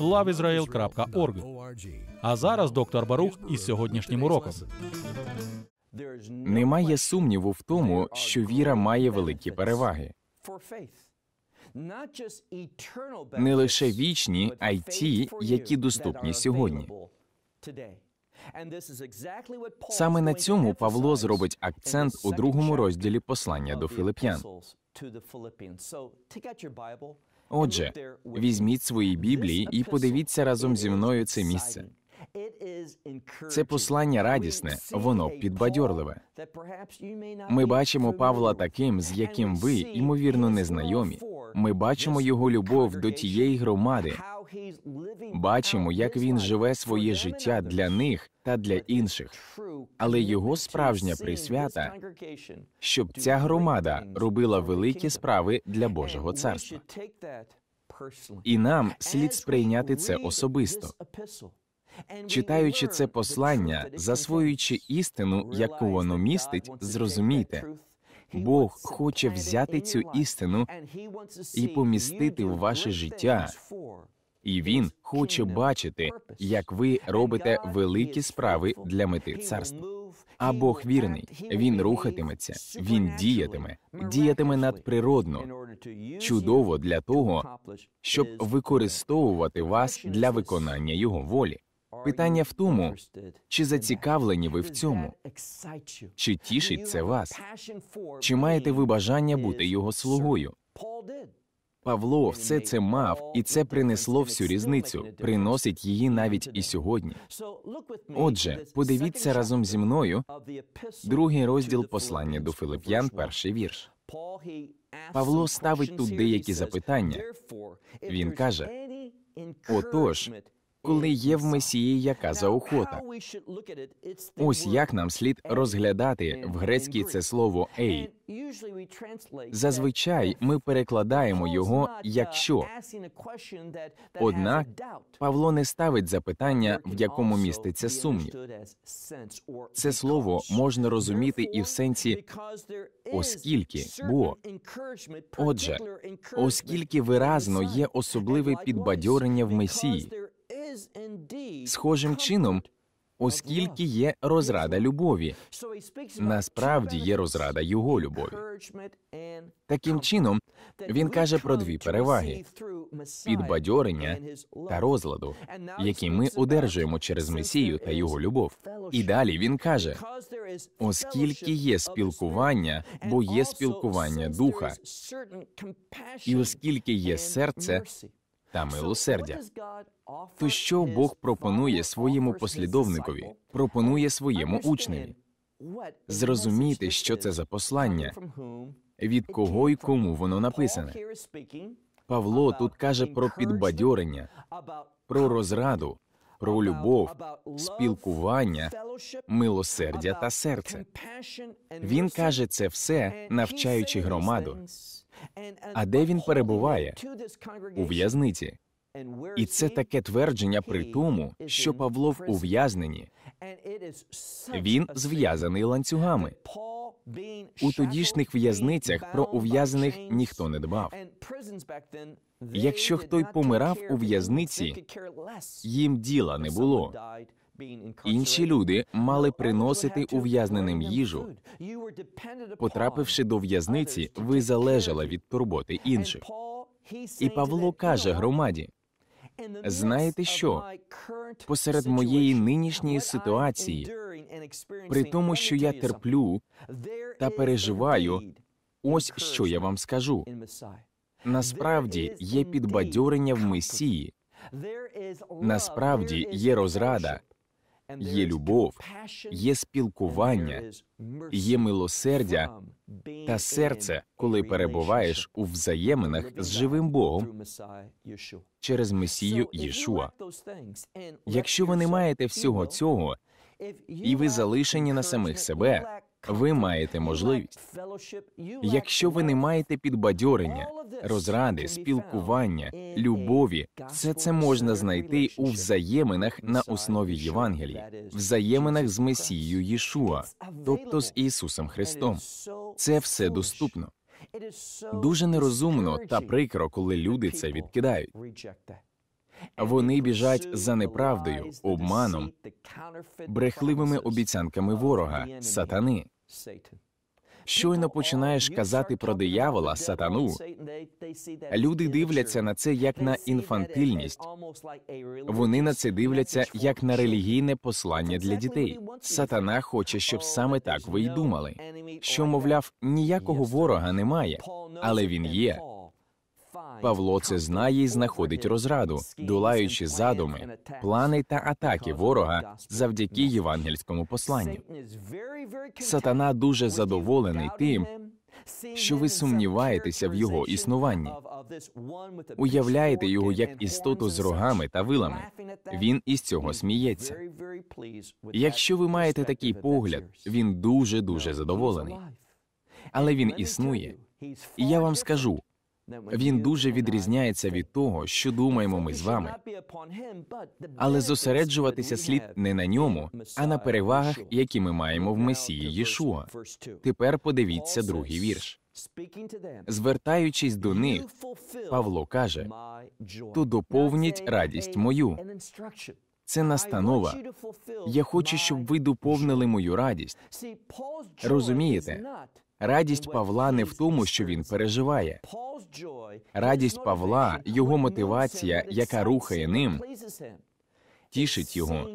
loveisrael.org. А зараз доктор Барух із сьогоднішнім уроком. Немає сумніву в тому, що віра має великі переваги. Не лише вічні, а й ті, які доступні сьогодні. Саме на цьому Павло зробить акцент у другому розділі послання до Филип'ян. Отже, візьміть свої біблії і подивіться разом зі мною це місце. Це послання радісне, воно підбадьорливе. Ми бачимо Павла таким, з яким ви ймовірно не знайомі. Ми бачимо його любов до тієї громади, Бачимо, як він живе своє життя для них та для інших. Але його справжня присвята щоб ця громада робила великі справи для Божого царства. І нам слід сприйняти це особисто. Читаючи це послання, засвоюючи істину, яку воно містить, зрозумійте, Бог хоче взяти цю істину і помістити в ваше життя і він хоче бачити, як ви робите великі справи для мети царства. А Бог вірний, він рухатиметься, він діятиме, діятиме надприродно, чудово для того, щоб використовувати uh, вас для виконання його волі. Питання в тому, чи зацікавлені ви в цьому, чи тішить це вас? Чи маєте ви бажання бути його слугою? Павло все це мав, і це принесло всю різницю, приносить її навіть і сьогодні. Отже, подивіться разом зі мною другий розділ послання до Филип'ян, перший вірш. Павло ставить тут деякі запитання. Він каже: отож, коли є в Месії яка заохота. Ось як нам слід розглядати в грецькій це слово ей. Зазвичай ми перекладаємо його якщо однак Павло не ставить запитання, в якому міститься сумнів. Це слово можна розуміти і в сенсі оскільки, бо отже, оскільки виразно є особливе підбадьорення в месії схожим чином, оскільки є розрада любові. Насправді є розрада його любові. Таким чином, він каже про дві переваги підбадьорення та розладу, які ми одержуємо через Месію та його любов. І далі він каже: оскільки є спілкування, бо є спілкування духа, і оскільки є серце та милосердя. То що Бог пропонує своєму послідовникові, пропонує своєму учневі? Зрозуміти, що це за послання, від кого й кому воно написане. Павло тут каже про підбадьорення, про розраду, про любов, спілкування, милосердя та серце. Він каже це все, навчаючи громаду а де він перебуває у в'язниці. І це таке твердження при тому, що Павло в ув'язненні він зв'язаний ланцюгами. У тодішніх в'язницях про ув'язаних ніхто не дбав. Якщо хто й помирав у в'язниці, їм діла не було. Інші люди мали приносити ув'язненим їжу. Потрапивши до в'язниці, ви залежали від турботи інших. І Павло каже громаді: знаєте що? Посеред моєї нинішньої ситуації, при тому, що я терплю та переживаю, ось що я вам скажу. Насправді є підбадьорення в месії. Насправді є розрада є любов, є спілкування, є милосердя та серце, коли перебуваєш у взаєминах з живим Богом через Месію Єшуа. Якщо ви не маєте всього цього, і ви залишені на самих себе, ви маєте можливість, якщо ви не маєте підбадьорення, розради, спілкування, любові, все це можна знайти у взаєминах на основі Євангелії, взаєминах з Месією Єшуа, тобто з Ісусом Христом. Це все доступно. Дуже нерозумно та прикро, коли люди це відкидають. Вони біжать за неправдою, обманом, брехливими обіцянками ворога, сатани. Щойно починаєш казати про диявола, сатану, люди дивляться на це як на інфантильність. Вони на це дивляться як на релігійне послання для дітей. Сатана хоче, щоб саме так ви й думали. Що мовляв, ніякого ворога немає, але він є. Павло це знає і знаходить розраду, долаючи задуми, плани та атаки ворога завдяки євангельському посланню. Сатана дуже задоволений тим. Що ви сумніваєтеся в його існуванні? Уявляєте його як істоту з рогами та вилами. Він із цього сміється. Якщо ви маєте такий погляд, він дуже дуже задоволений. Але він існує, і я вам скажу він дуже відрізняється від того, що думаємо ми з вами. Але зосереджуватися слід не на ньому, а на перевагах, які ми маємо в Месії Єшуа. Тепер подивіться другий вірш. Звертаючись до них, Павло каже: то доповніть радість мою. Це настанова. Я хочу, щоб ви доповнили мою радість. Розумієте, Радість Павла не в тому, що він переживає. Радість Павла, його мотивація, яка рухає ним, тішить його,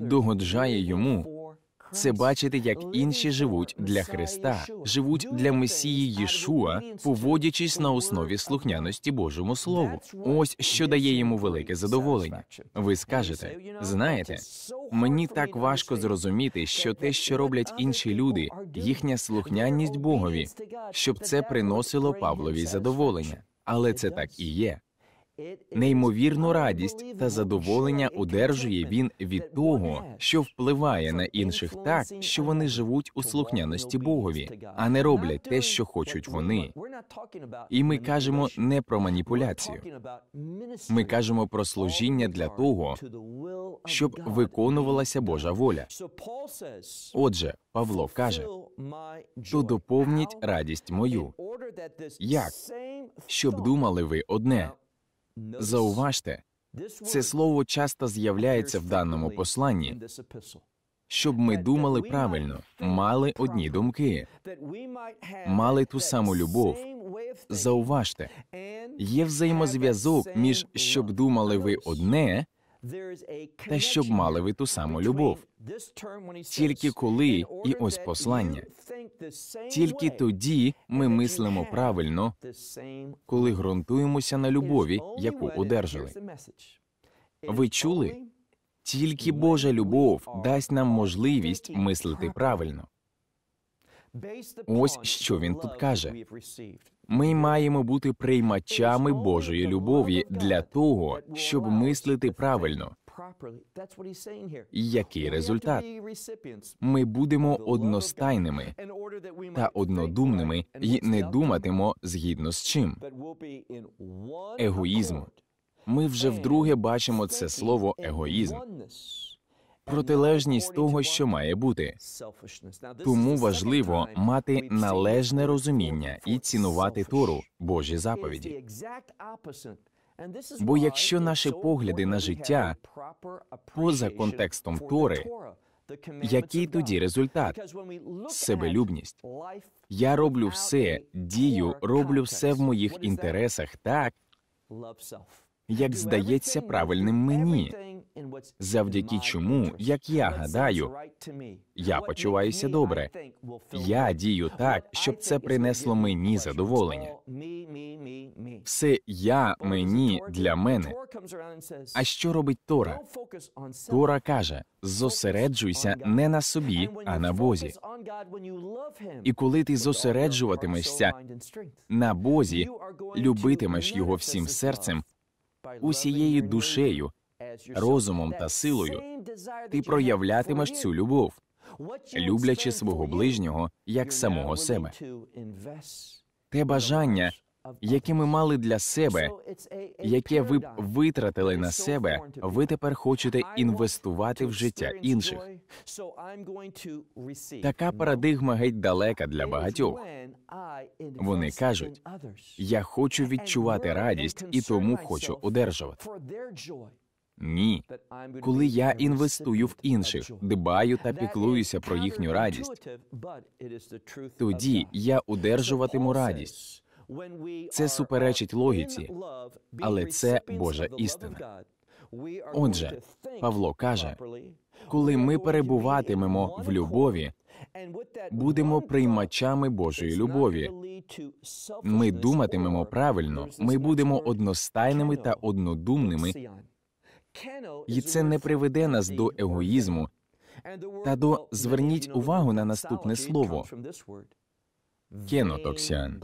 догоджає йому це бачити, як інші живуть для Христа, живуть для Месії Єшуа, поводячись на основі слухняності Божому Слову. Ось що дає йому велике задоволення. Ви скажете, знаєте, мені так важко зрозуміти, що те, що роблять інші люди, їхня слухняність Богові, щоб це приносило Павлові задоволення. Але це так і є. Неймовірну радість та задоволення одержує він від того, що впливає на інших так, що вони живуть у слухняності Богові, а не роблять те, що хочуть вони. І ми кажемо не про маніпуляцію. Ми кажемо про служіння для того, щоб виконувалася Божа воля. Отже, Павло каже: то доповніть радість мою. Як? щоб думали ви одне. Зауважте, це слово часто з'являється в даному посланні, щоб ми думали правильно, мали одні думки, мали ту саму любов. Зауважте, є взаємозв'язок між щоб думали ви одне та щоб мали ви ту саму любов. Тільки коли і ось послання. Тільки тоді ми мислимо правильно, коли ґрунтуємося на любові, яку одержали. Ви чули? Тільки Божа любов дасть нам можливість мислити правильно. Ось що він тут каже. Ми маємо бути приймачами Божої любові для того, щоб мислити правильно. Який результат? Ми будемо одностайними та однодумними і не думатимо згідно з чим. Егоїзм. Ми вже вдруге бачимо це слово егоїзм протилежність того, що має бути. Тому важливо мати належне розуміння і цінувати Тору, Божі заповіді. Бо якщо наші погляди на життя поза контекстом Тори, який тоді результат? Себелюбність. Я роблю все, дію, роблю все в моїх інтересах так, як здається правильним мені, завдяки чому, як я гадаю, я почуваюся добре. Я дію так, щоб це принесло мені задоволення. Все я мені для мене. А що робить Тора? Тора каже: зосереджуйся не на собі, а на Бозі. І коли ти зосереджуватимешся на Бозі, любитимеш його всім серцем усією душею, розумом та силою, ти проявлятимеш цю любов, люблячи свого ближнього як самого себе. Те бажання яке ми мали для себе, яке ви б витратили на себе, ви тепер хочете інвестувати в життя інших. Така парадигма геть далека для багатьох. Вони кажуть, я хочу відчувати радість і тому хочу одержувати. Ні, коли я інвестую в інших, дбаю та піклуюся про їхню радість, тоді я удержуватиму радість. Це суперечить логіці, але це Божа істина. Отже, Павло каже, коли ми перебуватимемо в любові, будемо приймачами Божої любові. Ми думатимемо правильно, ми будемо одностайними та однодумними. І це не приведе нас до егоїзму. Та до зверніть увагу на наступне слово кенотоксіан.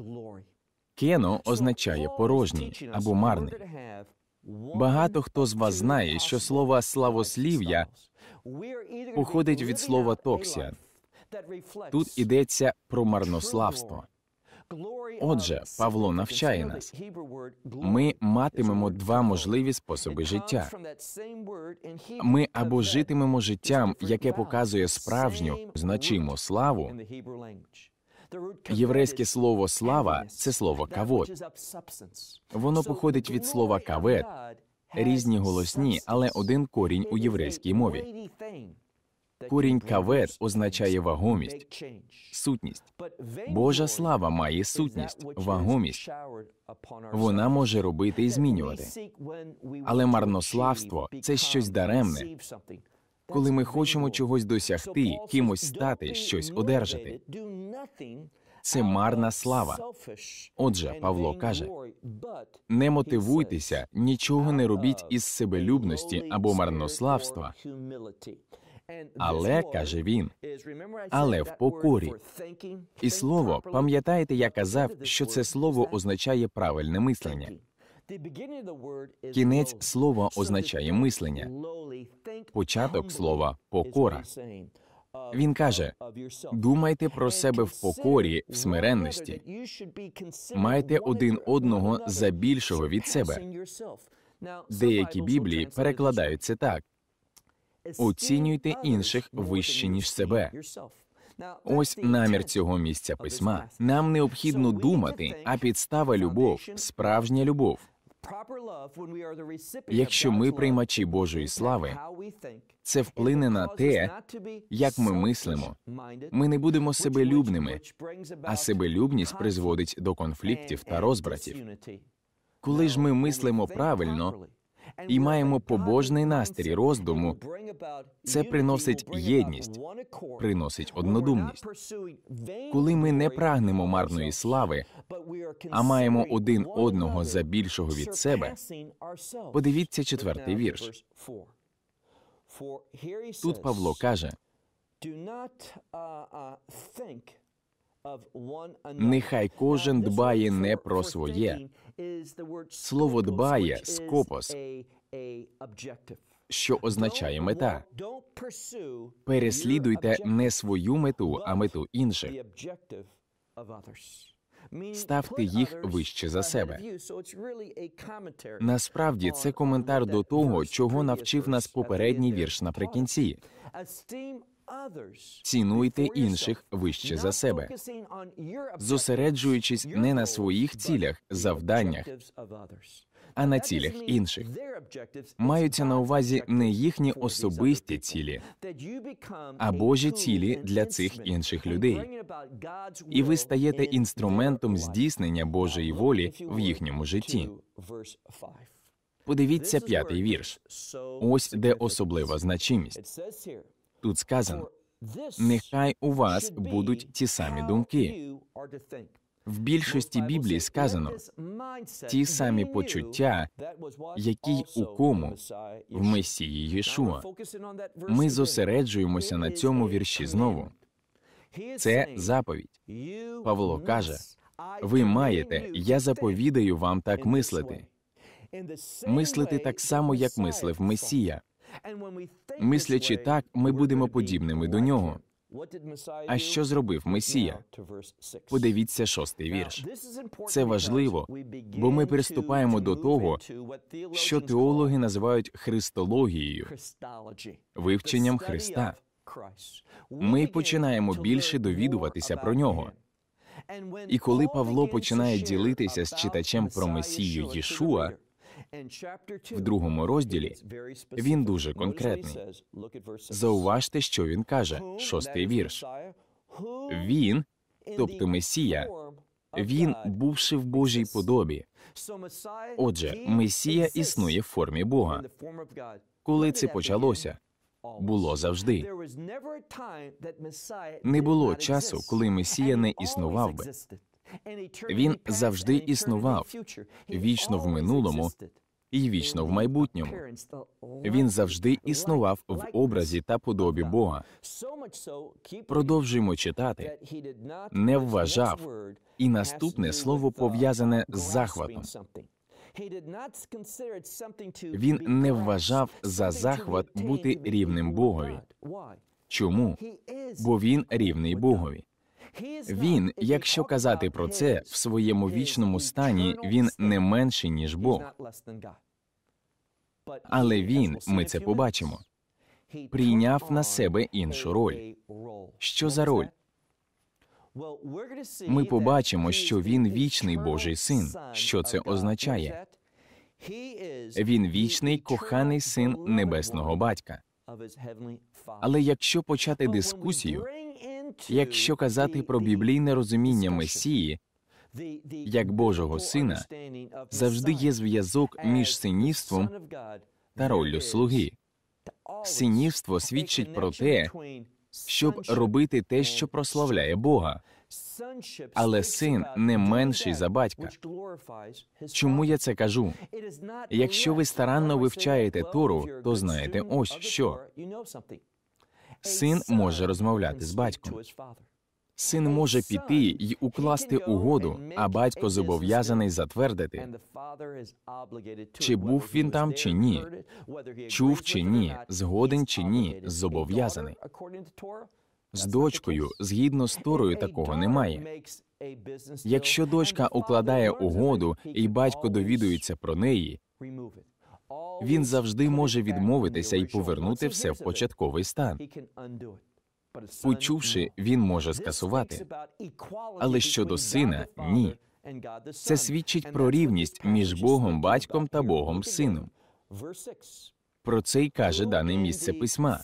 Кено означає порожній або марний. Багато хто з вас знає, що слово славослів'я походить від слова токсіан. Тут йдеться про марнославство. Отже, Павло навчає нас. Ми матимемо два можливі способи життя. Ми або житимемо життям, яке показує справжню значимо славу, Єврейське слово слава це слово кавод. Воно походить від слова кавет, різні голосні, але один корінь у єврейській мові. Корінь кавет означає вагомість, сутність. Божа слава має сутність, вагомість. Вона може робити і змінювати. Але марнославство це щось даремне коли ми хочемо чогось досягти, кимось стати, щось одержати. Це марна слава. Отже, Павло каже: не мотивуйтеся, нічого не робіть із себелюбності або марнославства. Але каже він, але в покорі і слово, пам'ятаєте, я казав, що це слово означає правильне мислення. Кінець слова означає мислення, початок слова покора. Він каже: думайте про себе в покорі, в смиренності. Майте один одного за більшого від себе. Деякі біблії перекладають це так: оцінюйте інших вище ніж себе. Ось намір цього місця письма. Нам необхідно думати, а підстава любов, справжня любов. Якщо ми приймачі Божої слави, це вплине на те, як ми мислимо. Ми не будемо себелюбними, а себелюбність призводить до конфліктів та розбратів. Коли ж ми мислимо правильно, і маємо побожний настрій роздуму. Це приносить єдність, приносить однодумність. Коли ми не прагнемо марної слави, а маємо один одного за більшого від себе. Подивіться четвертий вірш. Тут Павло каже: Нехай кожен дбає не про своє. Слово дбає скопос, що означає мета. Переслідуйте не свою мету, а мету інших. Ставте їх вище за себе. Насправді це коментар до того, чого навчив нас попередній вірш наприкінці. Цінуйте інших вище за себе, зосереджуючись не на своїх цілях, завданнях, а на цілях інших. Маються на увазі не їхні особисті цілі, а Божі цілі для цих інших людей. І ви стаєте інструментом здійснення Божої волі в їхньому житті. Подивіться п'ятий вірш. Ось де особлива значимість. Тут сказано, нехай у вас будуть ті самі думки. В більшості Біблії сказано ті самі почуття, які у кому в Месії Єшуа. Ми зосереджуємося на цьому вірші знову. Це заповідь. Павло каже: ви маєте, я заповідаю вам так мислити, мислити так само, як мислив Месія. Мислячи так, ми будемо подібними до нього. А що зробив Месія? Подивіться шостий вірш. Це важливо, бо ми приступаємо до того, що теологи називають христологією, вивченням Христа. Ми починаємо більше довідуватися про нього. І коли Павло починає ділитися з читачем про Месію Єшуа в другому розділі він дуже конкретний. Зауважте, що він каже, шостий вірш. Він, тобто Месія, він, бувши в Божій подобі. Отже, Месія існує в формі Бога. Коли це почалося, було завжди. Не було часу, коли Месія не існував би. Він завжди існував вічно в минулому і вічно в майбутньому. Він завжди існував в образі та подобі Бога. Продовжуємо читати. Не вважав і наступне слово пов'язане з захватом. Він не вважав за захват бути рівним Богові. Чому? Бо він рівний Богові. Він, якщо казати про це в своєму вічному стані, він не менший ніж Бог. Але він, ми це побачимо, прийняв на себе іншу роль. Що за роль? Ми побачимо, що він вічний Божий син. Що це означає? Він вічний коханий син небесного батька. Але якщо почати дискусію, Якщо казати про біблійне розуміння Месії як Божого сина, завжди є зв'язок між синівством та роллю слуги. Синівство свідчить про те, щоб робити те, що прославляє Бога. Але син не менший за батька. Чому я це кажу? Якщо ви старанно вивчаєте Тору, то знаєте ось що. Син може розмовляти з батьком. Син може піти й укласти угоду, а батько зобов'язаний затвердити, чи був він там чи ні, чув чи ні, згоден чи ні, зобов'язаний. З дочкою згідно з торою такого немає. Якщо дочка укладає угоду і батько довідується про неї, він завжди може відмовитися і повернути все в початковий стан. Почувши, він може скасувати. Але щодо сина ні. Це свідчить про рівність між Богом батьком та Богом сином. Про це й каже дане місце письма.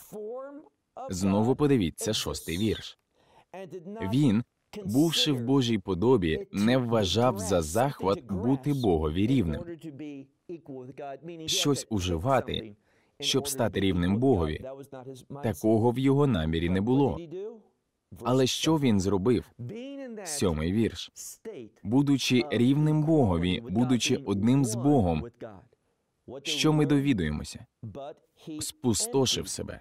Знову подивіться шостий вірш. Він, бувши в Божій подобі, не вважав за захват бути Богові рівним щось уживати, щоб стати рівним Богові. Такого в його намірі не було. Але що він зробив? Сьомий вірш будучи рівним Богові, будучи одним з Богом, що ми довідуємося? Спустошив себе.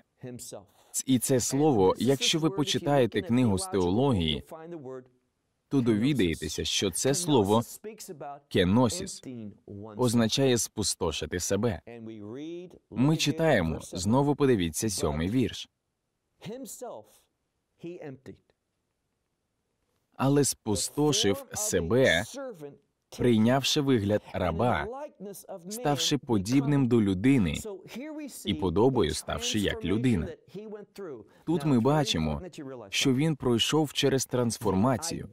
І це слово, якщо ви почитаєте книгу з теології, то довідаєтеся, що це слово кеносіс означає спустошити себе. Ми читаємо знову. Подивіться сьомий вірш. Але спустошив себе прийнявши вигляд раба, ставши подібним до людини, і подобою ставши як людина. Тут ми бачимо, що він пройшов через трансформацію.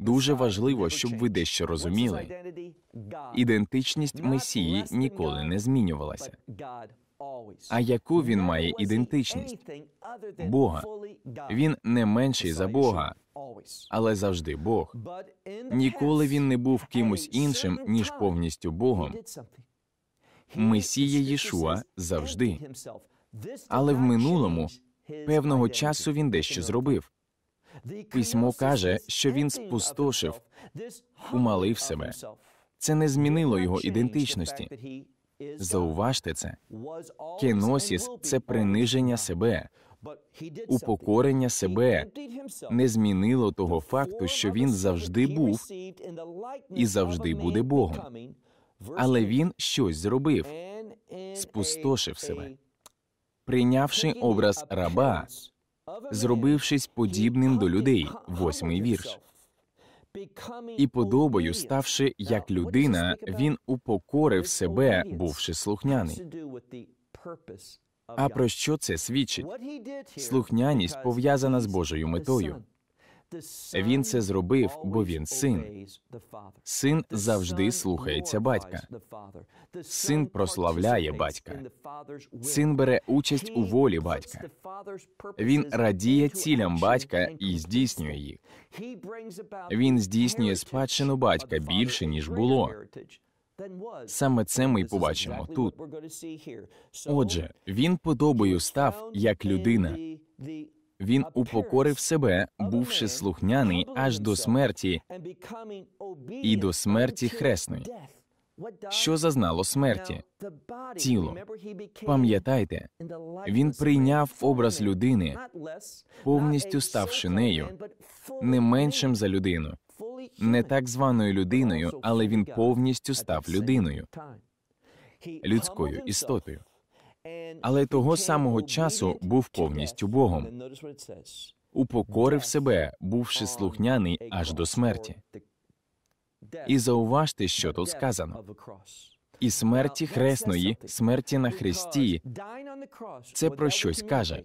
Дуже важливо, щоб ви дещо розуміли. Ідентичність месії ніколи не змінювалася а яку він має ідентичність Бога. Він не менший за Бога, але завжди Бог. Ніколи він не був кимось іншим, ніж повністю Богом. Месія Єшуа завжди. Але в минулому певного часу він дещо зробив. Письмо каже, що він спустошив, умалив себе. Це не змінило його ідентичності. Зауважте це. Кеносіс це приниження себе, упокорення себе не змінило того факту, що він завжди був і завжди буде Богом. Але він щось зробив, спустошив себе, прийнявши образ раба, зробившись подібним до людей. Восьмий вірш і подобою, ставши як людина, він упокорив себе, бувши слухняний. А про що це свідчить? Слухняність пов'язана з Божою метою. Він це зробив, бо він син. Син завжди слухається батька. Син прославляє батька. Син бере участь у волі батька. Він радіє цілям батька і здійснює їх. Він здійснює спадщину батька більше ніж було. Саме це ми й побачимо тут. Отже, він подобою став як людина. Він упокорив себе, бувши слухняний аж до смерті і до смерті хресної. Що зазнало смерті? Тіло. Пам'ятайте, він прийняв образ людини, повністю ставши нею, не меншим за людину, не так званою людиною, але він повністю став людиною, людською істотою але того самого часу був повністю Богом. Упокорив себе, бувши слухняний аж до смерті. І зауважте, що тут сказано. І смерті хресної, смерті на хресті. Це про щось каже.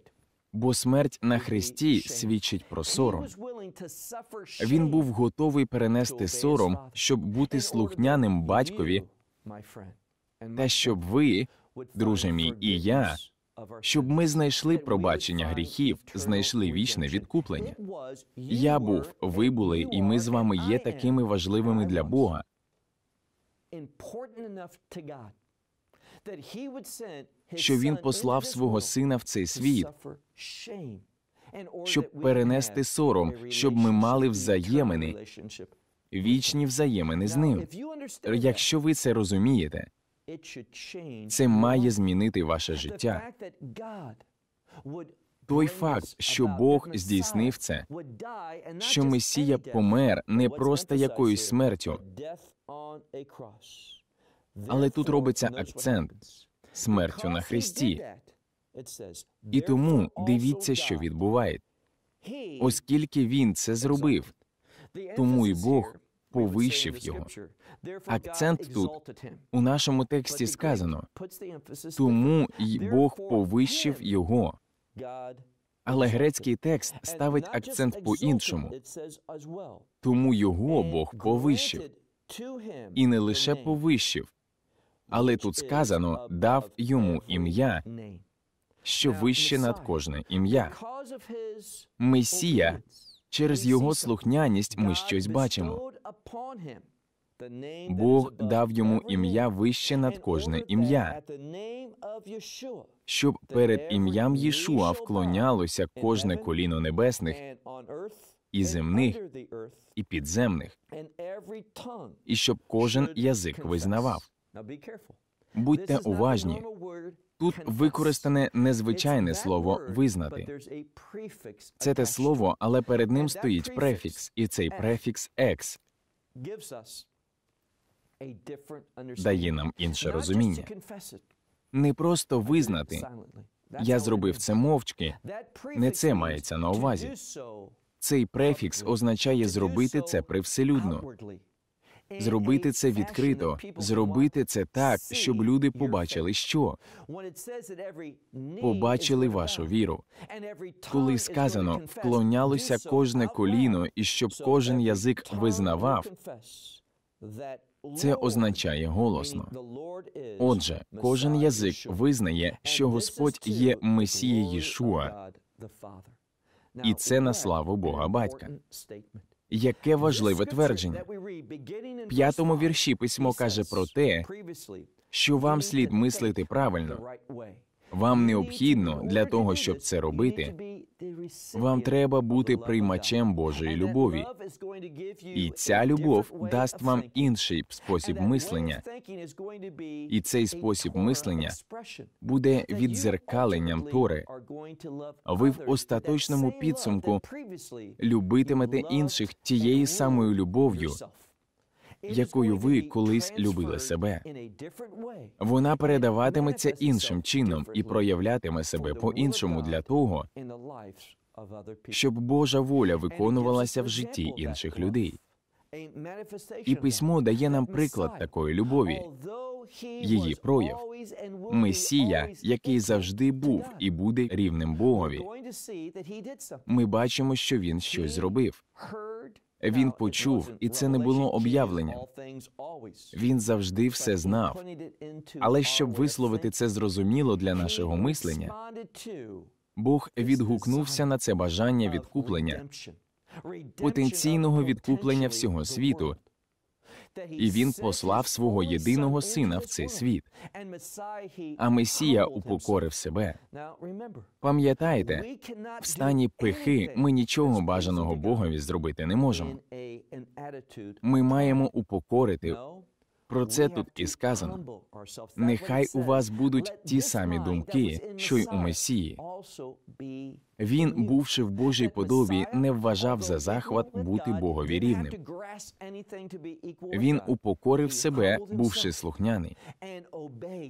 Бо смерть на хресті свідчить про сором. Він був готовий перенести сором, щоб бути слухняним батькові, та щоб ви, друже мій, і я, щоб ми знайшли пробачення гріхів, знайшли вічне відкуплення. Я був, ви були, і ми з вами є такими важливими для Бога. Що він послав свого сина в цей світ, щоб перенести сором, щоб ми мали взаємини, вічні взаємини з ним. Якщо ви це розумієте. Це має змінити ваше життя. Той факт, що Бог здійснив це, що Месія помер не просто якоюсь смертю, але тут робиться акцент смертю на Христі. І тому дивіться, що відбувається, оскільки він це зробив, тому й Бог повищив його. Акцент тут у нашому тексті сказано тому й Бог повищив його. Але грецький текст ставить акцент по іншому. Тому його Бог повищив і не лише повищив, але тут сказано дав йому ім'я, що вище над кожне ім'я. Месія Через його слухняність ми щось бачимо. Бог дав йому ім'я вище над кожне ім'я, щоб перед ім'ям Єшуа вклонялося кожне коліно небесних і земних і підземних, і щоб кожен язик визнавав. Будьте уважні. Тут використане незвичайне слово визнати. Це те слово, але перед ним стоїть префікс, і цей префікс екс дає нам інше розуміння. Не просто визнати. Я зробив це мовчки. Не це мається на увазі. Цей префікс означає зробити це привселюдно зробити це відкрито, зробити це так, щоб люди побачили, що побачили вашу віру. Коли сказано, вклонялося кожне коліно, і щоб кожен язик визнавав, це означає голосно. Отже, кожен язик визнає, що Господь є Месія Єшуа, і це на славу Бога Батька. Яке важливе твердження. В п'ятому вірші письмо каже про те, що вам слід мислити правильно. Вам необхідно для того, щоб це робити, вам треба бути приймачем Божої любові. І ця любов дасть вам інший спосіб мислення. І цей спосіб мислення буде відзеркаленням Тори. Ви в остаточному підсумку любитимете інших тією самою любов'ю, якою ви колись любили себе. Вона передаватиметься іншим чином і проявлятиме себе по іншому для того, щоб Божа воля виконувалася в житті інших людей. І письмо дає нам приклад такої любові. Її прояв Месія, який завжди був і буде рівним Богові. Ми бачимо, що він щось зробив. Він почув, і це не було об'явлення. Він завжди все знав. Але щоб висловити це зрозуміло для нашого мислення, Бог відгукнувся на це бажання відкуплення, потенційного відкуплення всього світу, і він послав свого єдиного сина в цей світ. А Месія упокорив себе. Пам'ятаєте, в стані пихи ми нічого бажаного Богові зробити не можемо. Ми маємо упокорити про це тут і сказано. Нехай у вас будуть ті самі думки, що й у Месії. Він, бувши в Божій подобі, не вважав за захват бути Богові рівним. Він упокорив себе, бувши слухняний.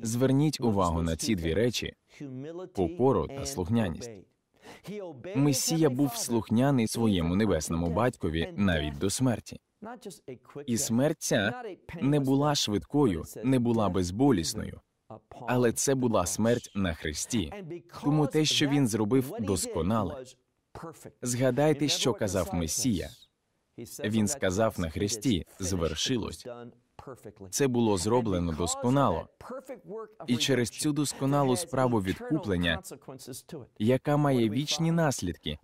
Зверніть увагу на ці дві речі: покору та слухняність. Месія був слухняний своєму небесному батькові навіть до смерті. І смерть ця не була швидкою, не була безболісною, але це була смерть на хресті. Тому те, що він зробив, досконале. Згадайте, що казав Месія. Він сказав на Христі: звершилось. Це було зроблено досконало. І через цю досконалу справу відкуплення, яка має вічні наслідки,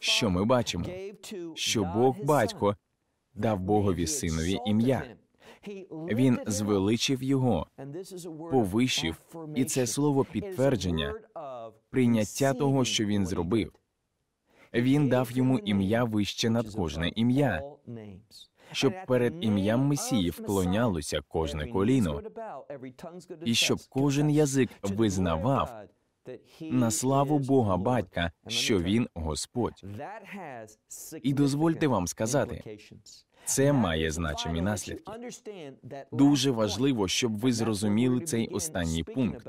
що ми бачимо, що Бог батько дав Богові синові ім'я. Він звеличив його, повищив, і це слово підтвердження, прийняття того, що він зробив. Він дав йому ім'я вище над кожне ім'я, щоб перед ім'ям Месії вклонялося кожне коліно, і щоб кожен язик визнавав на славу Бога Батька, що він Господь. І дозвольте вам сказати. Це має значимі наслідки. Дуже важливо, щоб ви зрозуміли цей останній пункт.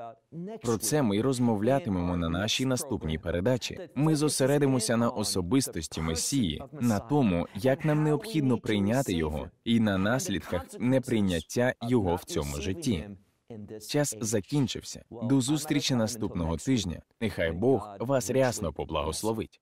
Про це ми розмовлятимемо на нашій наступній передачі. Ми зосередимося на особистості Месії, на тому, як нам необхідно прийняти його, і на наслідках неприйняття його в цьому житті. Час закінчився. До зустрічі наступного тижня. Нехай Бог вас рясно поблагословить.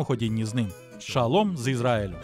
самоходінні з ним. Шалом з Ізраїлю!